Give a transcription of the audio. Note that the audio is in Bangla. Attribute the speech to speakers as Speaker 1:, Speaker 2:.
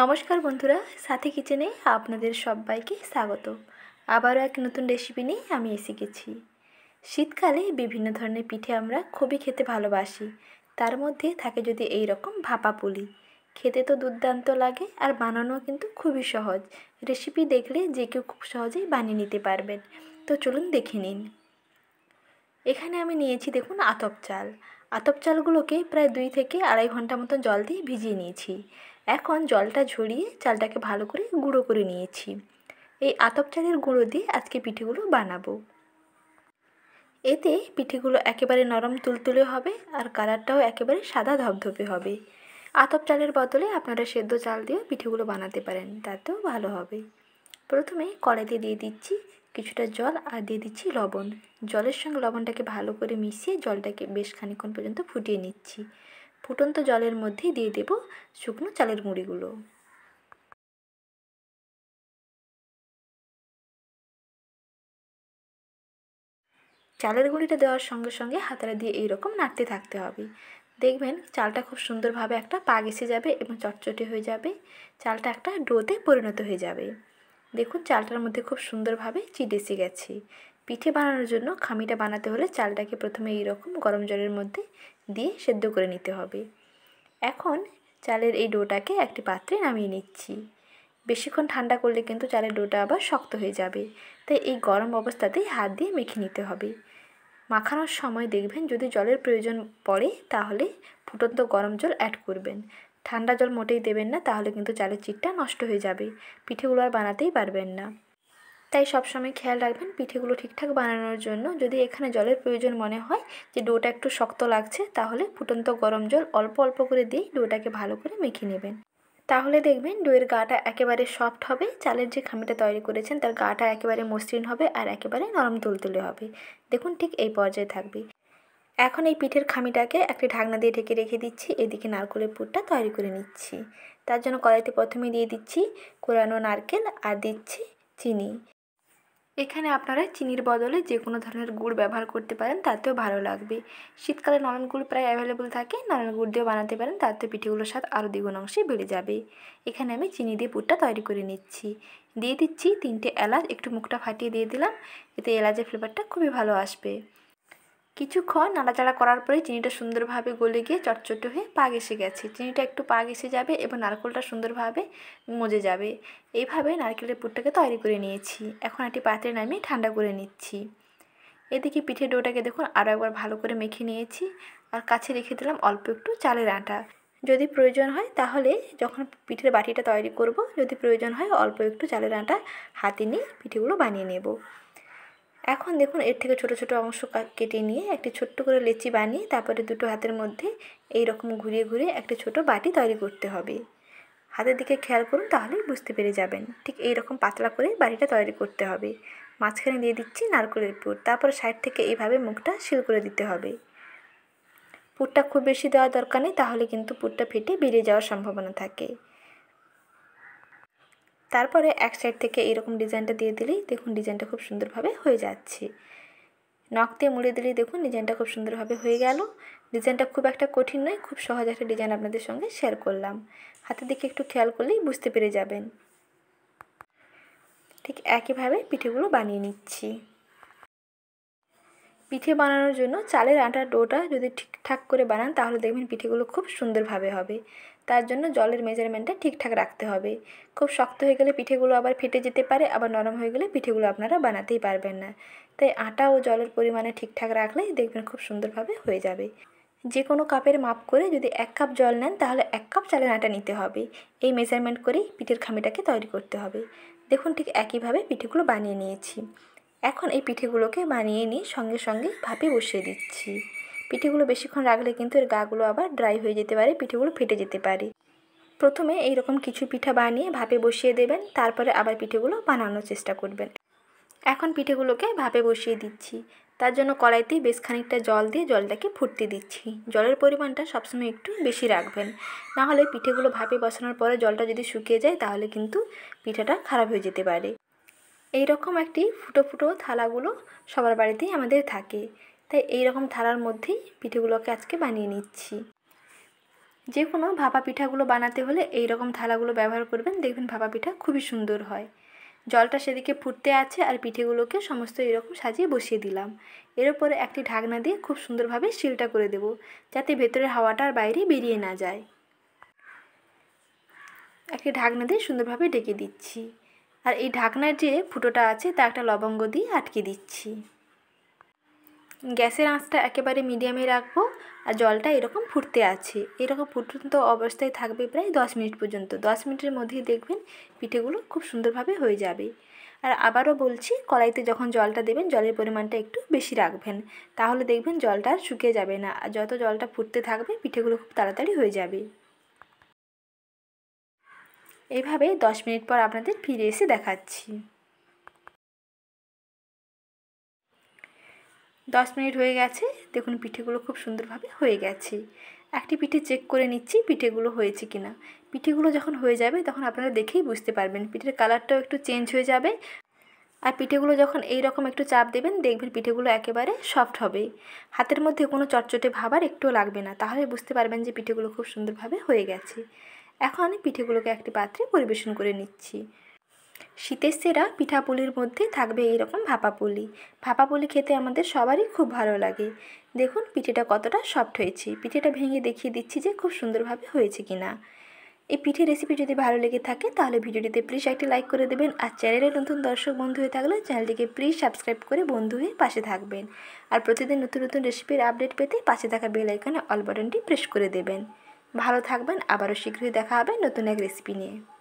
Speaker 1: নমস্কার বন্ধুরা সাথী কিচেনে আপনাদের সবাইকে স্বাগত আবারও এক নতুন রেসিপি নিয়ে আমি এসে গেছি শীতকালে বিভিন্ন ধরনের পিঠে আমরা খুবই খেতে ভালোবাসি তার মধ্যে থাকে যদি এই রকম ভাপা পুলি খেতে তো দুর্দান্ত লাগে আর বানানো কিন্তু খুবই সহজ রেসিপি দেখলে যে কেউ খুব সহজেই বানিয়ে নিতে পারবেন তো চলুন দেখে নিন এখানে আমি নিয়েছি দেখুন আতপ চাল আতপ চালগুলোকে প্রায় দুই থেকে আড়াই ঘন্টা মতন জল দিয়ে ভিজিয়ে নিয়েছি এখন জলটা ঝরিয়ে চালটাকে ভালো করে গুঁড়ো করে নিয়েছি এই আতপ চালের গুঁড়ো দিয়ে আজকে পিঠেগুলো বানাবো এতে পিঠেগুলো একেবারে নরম তুলতুলে হবে আর কালারটাও একেবারে সাদা ধপধপে হবে আতপ চালের বদলে আপনারা সেদ্ধ চাল দিয়েও পিঠেগুলো বানাতে পারেন তাতেও ভালো হবে প্রথমে কড়াইতে দিয়ে দিচ্ছি কিছুটা জল আর দিয়ে দিচ্ছি লবণ জলের সঙ্গে লবণটাকে ভালো করে মিশিয়ে জলটাকে বেশ খানিক্ষণ পর্যন্ত ফুটিয়ে নিচ্ছি ফুটন্ত জলের মধ্যে দিয়ে দেব শুকনো চালের গুঁড়িগুলো চালের গুঁড়িটা দেওয়ার সঙ্গে সঙ্গে হাতারা দিয়ে এইরকম নাড়তে থাকতে হবে দেখবেন চালটা খুব সুন্দরভাবে একটা পাগ এসে যাবে এবং চটচটে হয়ে যাবে চালটা একটা ডোতে পরিণত হয়ে যাবে দেখুন চালটার মধ্যে খুব সুন্দরভাবে চিট এসে গেছে পিঠে বানানোর জন্য খামিটা বানাতে হলে চালটাকে প্রথমে এইরকম গরম জলের মধ্যে দিয়ে সেদ্ধ করে নিতে হবে এখন চালের এই ডোটাকে একটি পাত্রে নামিয়ে নিচ্ছি বেশিক্ষণ ঠান্ডা করলে কিন্তু চালের ডোটা আবার শক্ত হয়ে যাবে তাই এই গরম অবস্থাতেই হাত দিয়ে মেখে নিতে হবে মাখানোর সময় দেখবেন যদি জলের প্রয়োজন পড়ে তাহলে ফুটন্ত গরম জল অ্যাড করবেন ঠান্ডা জল মোটেই দেবেন না তাহলে কিন্তু চালের চিটটা নষ্ট হয়ে যাবে পিঠেগুলো আর বানাতেই পারবেন না তাই সবসময় খেয়াল রাখবেন পিঠেগুলো ঠিকঠাক বানানোর জন্য যদি এখানে জলের প্রয়োজন মনে হয় যে ডোটা একটু শক্ত লাগছে তাহলে ফুটন্ত গরম জল অল্প অল্প করে দিয়ে ডোটাকে ভালো করে মেখে নেবেন তাহলে দেখবেন ডোয়ের গাটা একেবারে সফট হবে চালের যে খামিটা তৈরি করেছেন তার গাটা একেবারে মসৃণ হবে আর একেবারে নরম তুলতুলে হবে দেখুন ঠিক এই পর্যায়ে থাকবে এখন এই পিঠের খামিটাকে একটি ঢাকনা দিয়ে ঢেকে রেখে দিচ্ছি এদিকে নারকলের পুরটা তৈরি করে নিচ্ছি তার জন্য কড়াইতে প্রথমে দিয়ে দিচ্ছি কোরানো নারকেল আর দিচ্ছি চিনি এখানে আপনারা চিনির বদলে যে কোনো ধরনের গুড় ব্যবহার করতে পারেন তাতেও ভালো লাগবে শীতকালে নলেন গুড় প্রায় অ্যাভেলেবল থাকে নলেন গুড় দিয়েও বানাতে পারেন তাতে পিঠেগুলোর স্বাদ আরও দ্বিগুণ অংশে বেড়ে যাবে এখানে আমি চিনি দিয়ে পুরটা তৈরি করে নিচ্ছি দিয়ে দিচ্ছি তিনটে এলাচ একটু মুখটা ফাটিয়ে দিয়ে দিলাম এতে এলাচের ফ্লেভারটা খুবই ভালো আসবে কিছুক্ষণ নাড়াচাড়া করার পরে চিনিটা সুন্দরভাবে গলে গিয়ে চটচটে হয়ে পাগ এসে গেছে চিনিটা একটু পাগ এসে যাবে এবং নারকেলটা সুন্দরভাবে মজে যাবে এইভাবে নারকেলের পুরটাকে তৈরি করে নিয়েছি এখন একটি পাত্রে নামিয়ে ঠান্ডা করে নিচ্ছি এদিকে পিঠে ডোটাকে দেখুন আরও একবার ভালো করে মেখে নিয়েছি আর কাছে রেখে দিলাম অল্প একটু চালের আটা যদি প্রয়োজন হয় তাহলে যখন পিঠের বাটিটা তৈরি করব যদি প্রয়োজন হয় অল্প একটু চালের আটা হাতে নিয়ে পিঠেগুলো বানিয়ে নেব এখন দেখুন এর থেকে ছোট ছোট অংশ কেটে নিয়ে একটি ছোট্ট করে লেচি বানিয়ে তারপরে দুটো হাতের মধ্যে এই রকম ঘুরিয়ে ঘুরিয়ে একটি ছোট বাটি তৈরি করতে হবে হাতের দিকে খেয়াল করুন তাহলেই বুঝতে পেরে যাবেন ঠিক এই রকম পাতলা করে বাটিটা তৈরি করতে হবে মাঝখানে দিয়ে দিচ্ছি নারকলের পুর তারপর সাইড থেকে এইভাবে মুখটা সিল করে দিতে হবে পুরটা খুব বেশি দেওয়া দরকার নেই তাহলে কিন্তু পুরটা ফেটে বেরিয়ে যাওয়ার সম্ভাবনা থাকে তারপরে এক সাইড থেকে এরকম ডিজাইনটা দিয়ে দিলেই দেখুন ডিজাইনটা খুব সুন্দরভাবে হয়ে যাচ্ছে নখ দিয়ে মুড়ে দিলেই দেখুন ডিজাইনটা খুব সুন্দরভাবে হয়ে গেল ডিজাইনটা খুব একটা কঠিন নয় খুব সহজ একটা ডিজাইন আপনাদের সঙ্গে শেয়ার করলাম হাতের দিকে একটু খেয়াল করলেই বুঝতে পেরে যাবেন ঠিক একইভাবে পিঠেগুলো বানিয়ে নিচ্ছি পিঠে বানানোর জন্য চালের আটার ডোটা যদি ঠিকঠাক করে বানান তাহলে দেখবেন পিঠেগুলো খুব সুন্দরভাবে হবে তার জন্য জলের মেজারমেন্টটা ঠিকঠাক রাখতে হবে খুব শক্ত হয়ে গেলে পিঠেগুলো আবার ফেটে যেতে পারে আবার নরম হয়ে গেলে পিঠেগুলো আপনারা বানাতেই পারবেন না তাই আটা ও জলের পরিমাণে ঠিকঠাক রাখলেই দেখবেন খুব সুন্দরভাবে হয়ে যাবে যে কোনো কাপের মাপ করে যদি এক কাপ জল নেন তাহলে এক কাপ চালের আটা নিতে হবে এই মেজারমেন্ট করেই পিঠের খামিটাকে তৈরি করতে হবে দেখুন ঠিক একইভাবে পিঠেগুলো বানিয়ে নিয়েছি এখন এই পিঠেগুলোকে বানিয়ে নিয়ে সঙ্গে সঙ্গে ভাপে বসিয়ে দিচ্ছি পিঠেগুলো বেশিক্ষণ রাখলে কিন্তু এর গাগুলো আবার ড্রাই হয়ে যেতে পারে পিঠেগুলো ফেটে যেতে পারে প্রথমে এইরকম কিছু পিঠা বানিয়ে ভাপে বসিয়ে দেবেন তারপরে আবার পিঠেগুলো বানানোর চেষ্টা করবেন এখন পিঠেগুলোকে ভাপে বসিয়ে দিচ্ছি তার জন্য কড়াইতে বেশ খানিকটা জল দিয়ে জলটাকে ফুটতে দিচ্ছি জলের পরিমাণটা সবসময় একটু বেশি রাখবেন না হলে পিঠেগুলো ভাপে বসানোর পরে জলটা যদি শুকিয়ে যায় তাহলে কিন্তু পিঠাটা খারাপ হয়ে যেতে পারে এই রকম একটি ফুটো ফুটো থালাগুলো সবার বাড়িতেই আমাদের থাকে তাই এই রকম থালার মধ্যেই পিঠেগুলোকে আজকে বানিয়ে নিচ্ছি যে কোনো ভাপা পিঠাগুলো বানাতে হলে এই রকম থালাগুলো ব্যবহার করবেন দেখবেন ভাপা পিঠা খুবই সুন্দর হয় জলটা সেদিকে ফুটতে আছে আর পিঠেগুলোকে সমস্ত এরকম সাজিয়ে বসিয়ে দিলাম এর উপরে একটি ঢাকনা দিয়ে খুব সুন্দরভাবে শিলটা করে দেব যাতে ভেতরের হাওয়াটার বাইরে বেরিয়ে না যায় একটি ঢাকনা দিয়ে সুন্দরভাবে ডেকে দিচ্ছি আর এই ঢাকনার যে ফুটোটা আছে তা একটা লবঙ্গ দিয়ে আটকে দিচ্ছি গ্যাসের আঁচটা একেবারে মিডিয়ামে রাখবো আর জলটা এরকম ফুটতে আছে এরকম ফুটন্ত অবস্থায় থাকবে প্রায় দশ মিনিট পর্যন্ত দশ মিনিটের মধ্যেই দেখবেন পিঠেগুলো খুব সুন্দরভাবে হয়ে যাবে আর আবারও বলছি কড়াইতে যখন জলটা দেবেন জলের পরিমাণটা একটু বেশি রাখবেন তাহলে দেখবেন জলটা আর শুকিয়ে যাবে না আর যত জলটা ফুটতে থাকবে পিঠেগুলো খুব তাড়াতাড়ি হয়ে যাবে এইভাবে দশ মিনিট পর আপনাদের ফিরে এসে দেখাচ্ছি দশ মিনিট হয়ে গেছে দেখুন পিঠেগুলো খুব সুন্দরভাবে হয়ে গেছে একটি পিঠে চেক করে নিচ্ছি পিঠেগুলো হয়েছে কিনা পিঠেগুলো যখন হয়ে যাবে তখন আপনারা দেখেই বুঝতে পারবেন পিঠের কালারটাও একটু চেঞ্জ হয়ে যাবে আর পিঠেগুলো যখন এই রকম একটু চাপ দেবেন দেখবেন পিঠেগুলো একেবারে সফট হবে হাতের মধ্যে কোনো চটচটে ভাবার একটুও লাগবে না তাহলে বুঝতে পারবেন যে পিঠেগুলো খুব সুন্দরভাবে হয়ে গেছে এখন আমি পিঠেগুলোকে একটি পাত্রে পরিবেশন করে নিচ্ছি শীতের সেরা পিঠাপুলির মধ্যে থাকবে এইরকম ভাপা পুলি ভাপা পুলি খেতে আমাদের সবারই খুব ভালো লাগে দেখুন পিঠেটা কতটা সফট হয়েছে পিঠেটা ভেঙে দেখিয়ে দিচ্ছি যে খুব সুন্দরভাবে হয়েছে কি না এই পিঠে রেসিপি যদি ভালো লেগে থাকে তাহলে ভিডিওটিতে প্লিজ একটি লাইক করে দেবেন আর চ্যানেলের নতুন দর্শক বন্ধু হয়ে থাকলে চ্যানেলটিকে প্লিজ সাবস্ক্রাইব করে বন্ধু হয়ে পাশে থাকবেন আর প্রতিদিন নতুন নতুন রেসিপির আপডেট পেতে পাশে থাকা বেল আইকনে অল বাটনটি প্রেস করে দেবেন ভালো থাকবেন আবারও শীঘ্রই দেখা হবে নতুন এক রেসিপি নিয়ে